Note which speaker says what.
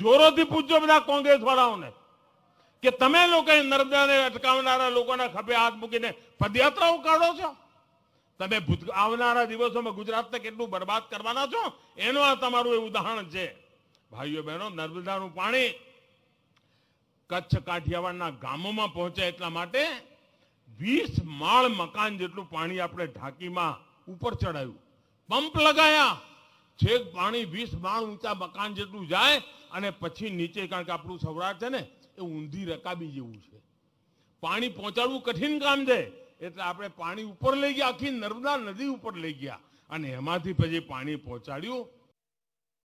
Speaker 1: જોરોથી પૂછજો બધા કોંગ્રેસ વાળાઓને કે તમે લોકો નર્મદાને અટકાવનારા લોકોના ખભે હાથ મૂકીને પદયાત્રાઓ કાઢો છો તમે આવનારા દિવસોમાં ગુજરાતને કેટલું બરબાદ કરવાના છો એનું આ તમારું એ ઉદાહરણ છે ભાઈઓ બહેનો નર્મદાનું પાણી કચ્છ કાઠિયાવાડના ગામોમાં પહોંચે એટલા માટે વીસ માળ મકાન જેટલું પાણી આપણે ઢાંકીમાં ઉપર ચડાયું પંપ લગાયા છેક પાણી વીસ માણ ઊંચા મકાન જેટલું જાય અને પછી નીચે કારણ કે આપણું સૌરાષ્ટ્ર છે ને એ ઊંધી રકાબી જેવું છે પાણી પહોંચાડવું કઠિન કામ છે એટલે આપણે પાણી ઉપર લઈ ગયા આખી નર્મદા નદી ઉપર લઈ ગયા અને એમાંથી પછી પાણી પહોંચાડ્યું